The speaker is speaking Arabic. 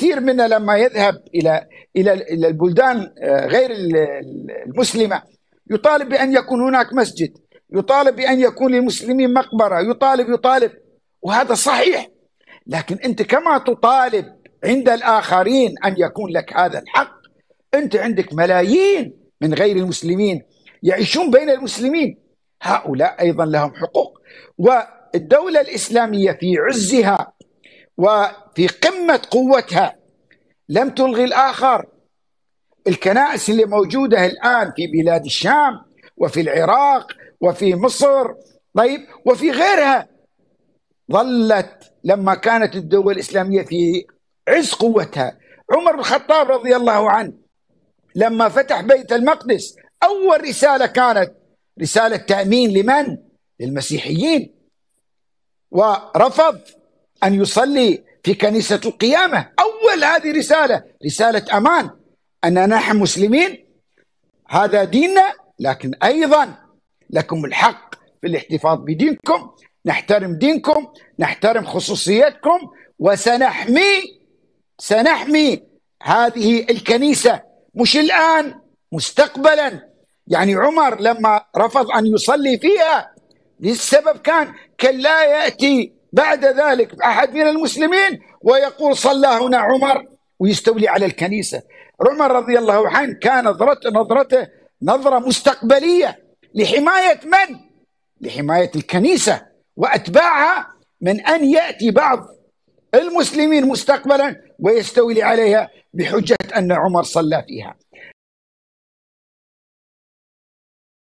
كثير منا لما يذهب الى الى الى البلدان آه، غير المسلمه يطالب بان يكون هناك مسجد يطالب بان يكون للمسلمين مقبره يطالب يطالب وهذا صحيح لكن انت كما تطالب عند الاخرين ان يكون لك هذا الحق انت عندك ملايين من غير المسلمين يعيشون بين المسلمين هؤلاء ايضا لهم حقوق والدوله الاسلاميه في عزها وفي قمة قوتها لم تلغي الآخر الكنائس اللي موجودة الآن في بلاد الشام وفي العراق وفي مصر طيب وفي غيرها ظلت لما كانت الدول الإسلامية في عز قوتها عمر بن الخطاب رضي الله عنه لما فتح بيت المقدس أول رسالة كانت رسالة تأمين لمن؟ للمسيحيين ورفض أن يصلي في كنيسة القيامة أول هذه رسالة رسالة أمان أن نحن مسلمين هذا ديننا لكن أيضا لكم الحق في الاحتفاظ بدينكم نحترم دينكم نحترم خصوصيتكم وسنحمي سنحمي هذه الكنيسة مش الآن مستقبلا يعني عمر لما رفض أن يصلي فيها للسبب كان كلا يأتي بعد ذلك أحد من المسلمين ويقول صلى هنا عمر ويستولي على الكنيسة عمر رضي الله عنه كان نظرته نظرته نظرة مستقبلية لحماية من؟ لحماية الكنيسة وأتباعها من أن يأتي بعض المسلمين مستقبلا ويستولي عليها بحجة أن عمر صلى فيها